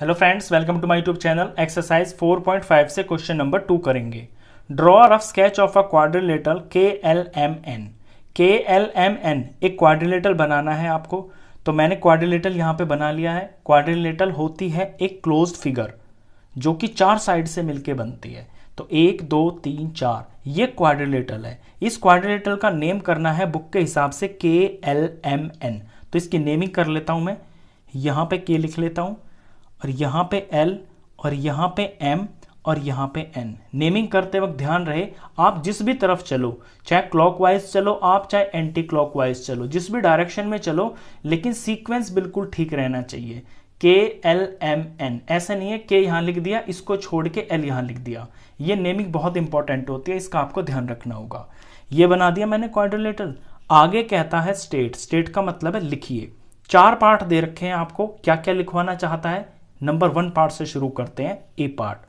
hello friends welcome to my YouTube channel exercise 4.5 से question number two करेंगे draw rough sketch of a quadrilateral K L M N K L M N एक quadrilateral बनाना है आपको तो मैंने क्वाड्रिलेटल यहाँ पे बना लिया है क्वाड्रिलेटल होती है एक क्लोज फिगर जो कि चार साइड से मिलकर बनती है तो एक दो तीन चार ये क्वाड्रिलेटल है इस क्वाड्रिलेटल का नेम करना है बुक के हिसाब से के एल एम एन तो इसकी नेमिंग कर लेता हूँ मैं यहाँ पे के लिख लेता हूँ और यहाँ पे एल और यहाँ पे एम और यहाँ पे एन नेमिंग करते वक्त ध्यान रहे आप जिस भी तरफ चलो चाहे क्लॉकवाइज चलो आप चाहे एंटी क्लॉकवाइज चलो जिस भी डायरेक्शन में चलो लेकिन सीक्वेंस बिल्कुल ठीक रहना चाहिए के एल एम एन ऐसा नहीं है के यहाँ लिख दिया इसको छोड़ के एल यहाँ लिख दिया ये नेमिंग बहुत इंपॉर्टेंट होती है इसका आपको ध्यान रखना होगा ये बना दिया मैंने क्वाड्रिलेटर आगे कहता है स्टेट स्टेट का मतलब है लिखिए चार पार्ट दे रखे हैं आपको क्या क्या लिखवाना चाहता है नंबर वन पार्ट से शुरू करते हैं A part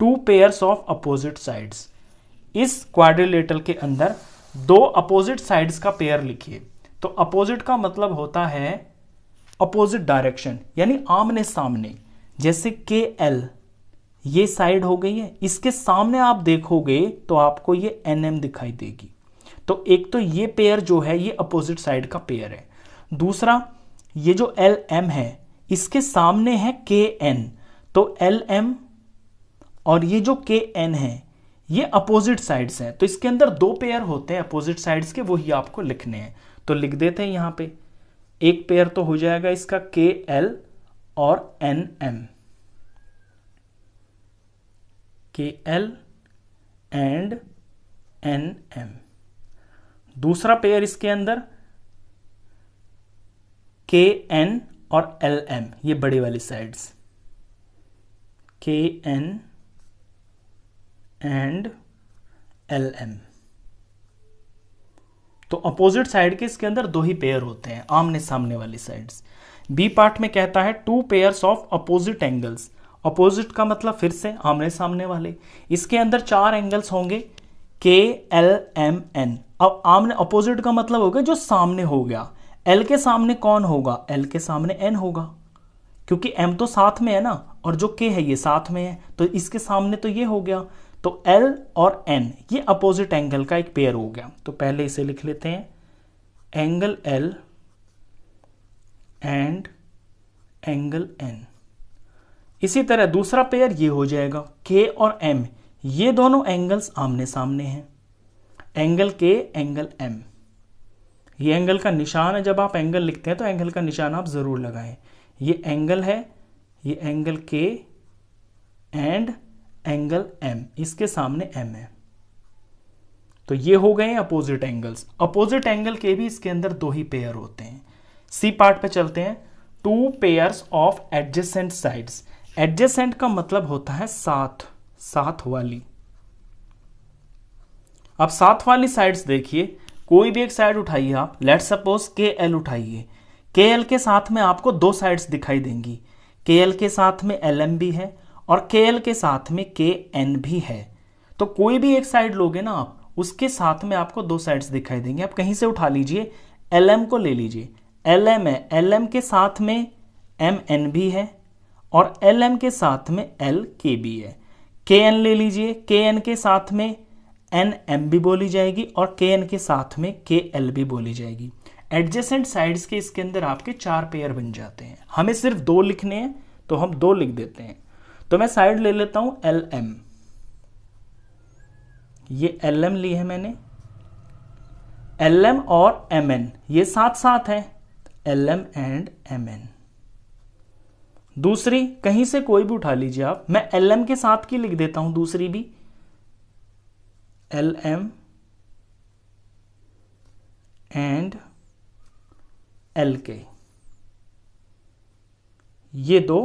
two pairs of opposite sides इस क्वाड्रिलेटरल के अंदर दो अपोजिट साइड्स का पेयर लिखिए तो अपोजिट का मतलब होता है अपोजिट डायरेक्शन यानी आमने सामने जैसे के एल ये साइड हो गई है इसके सामने आप देखोगे तो आपको ये एन एम दिखाई देगी तो एक तो ये पेयर जो है ये अपोजिट साइड का पेयर है दूसरा ये जो एल एम है इसके सामने है के एन तो एल एम और ये जो के एन है ये अपोजिट साइड्स हैं तो इसके अंदर दो पेयर होते हैं अपोजिट साइड्स के वही आपको लिखने हैं तो लिख देते हैं यहां पे एक पेयर तो हो जाएगा इसका के एल और N M K L and N M दूसरा पेयर इसके अंदर के एन और एल एम ये बड़ी वाली sides K N and L M तो अपोजिट साइड के इसके अंदर दो ही पेयर होते हैं आमने सामने वाली साइड्स बी पार्ट में कहता है two pair of opposite angles opposite का मतलब फिर से आमने सामने वाले इसके अंदर चार एंगल्स होंगे के एल एम एन अब आमने अपोजिट का मतलब हो गया जो सामने हो गया एल के सामने कौन होगा एल के सामने एन होगा क्योंकि एम तो साथ में है ना और जो के है ये साथ में है तो इसके सामने तो ये हो गया तो एल और एन ये अपोजिट एंगल का एक पेयर हो गया तो पहले इसे लिख लेते हैं angle L and angle N इसी तरह दूसरा पेयर ये हो जाएगा के और एम ये दोनों एंगल्स आमने सामने हैं एंगल के एंगल एम ये एंगल का निशान है जब आप एंगल लिखते हैं तो एंगल का निशान आप ज़रूर लगाएं ये एंगल है ये एंगल के एंड एंगल एम इसके सामने एम है तो ये हो गए अपोजिट एंगल्स अपोजिट एंगल के भी इसके अंदर दो ही पेयर होते हैं सी पार्ट पे चलते हैं two pair of adjacent sides adjacent का मतलब होता है साथ साथ वाली अब साथ वाली साइड्स देखिए कोई भी एक साइड उठाइए आप लेट सपोज के एल उठाइए के एल के साथ में आपको दो साइड्स दिखाई देंगी के एल के साथ में एल एम भी है और के एल के साथ में के एन भी है तो कोई भी एक साइड लोगे ना आप उसके साथ में आपको दो साइड्स दिखाई देंगे आप कहीं से उठा लीजिए एल एम को ले लीजिए एल एम है एल एम के साथ में एम एन भी है और एल एम के साथ में एल के भी है के एन ले लीजिए के एन के साथ में एन एम भी बोली जाएगी और के एन के साथ में के एल भी बोली जाएगी एडजेसेंट साइड्स के इसके अंदर आपके चार पेयर बन जाते हैं हमें सिर्फ दो लिखने हैं तो हम दो लिख देते हैं तो मैं साइड ले लेता हूं एल एम ये एल एम ली है मैंने एल एम और एम एन ये साथ साथ है L M and M N दूसरी कहीं से कोई भी उठा लीजिए आप मैं एल एम के साथ की लिख देता हूं दूसरी भी LM एंड एल के ये दो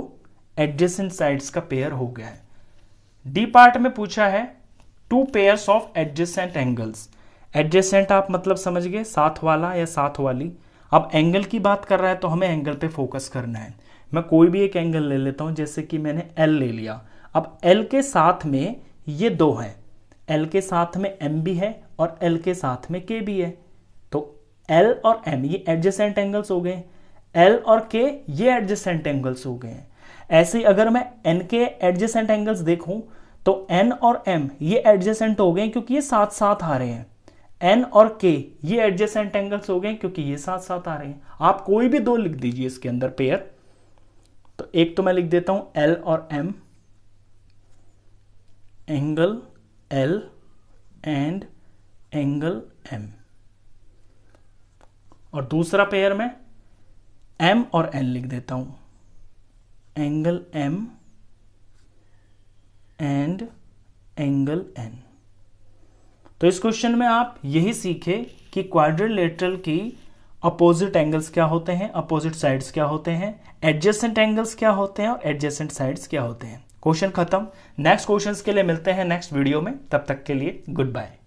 एडजेसेंट साइड्स का पेयर हो गया है डी पार्ट में पूछा है two pair of adjacent angles adjacent आप मतलब समझ गए साथ वाला या साथ वाली अब एंगल की बात कर रहा है तो हमें एंगल पे फोकस करना है मैं कोई भी एक एंगल ले लेता हूं जैसे कि मैंने एल ले लिया अब एल के साथ में ये दो हैं एल के साथ में एम भी है और एल के साथ में के भी है तो एल और एम ये एडजस्टेंट एंगल्स हो गए एल और के ये एडजस्टेंट एंगल्स हो गए हैं ऐसे ही अगर मैं एन के एडजस्टेंट एंगल्स देखूं तो एन और एम ये एडजस्टेंट हो गए क्योंकि ये साथ साथ आ रहे हैं एन और के ये एडजस्टेंट एंगल्स हो गए क्योंकि ये साथ साथ आ रहे हैं आप कोई भी दो लिख दीजिए इसके अंदर पेयर तो एक तो मैं लिख देता हूं एल और M angle L and angle M और दूसरा पेयर में M और N लिख देता हूं angle M and angle N तो इस क्वेश्चन में आप यही सीखे कि क्वाड्रिलेटरल की अपोजिट एंगल्स क्या होते हैं अपोजिट साइड्स क्या होते हैं एडजेसेंट एंगल्स क्या होते हैं और एडजेसेंट साइड्स क्या होते हैं क्वेश्चन खत्म नेक्स्ट क्वेश्चंस के लिए मिलते हैं नेक्स्ट वीडियो में तब तक के लिए गुड बाय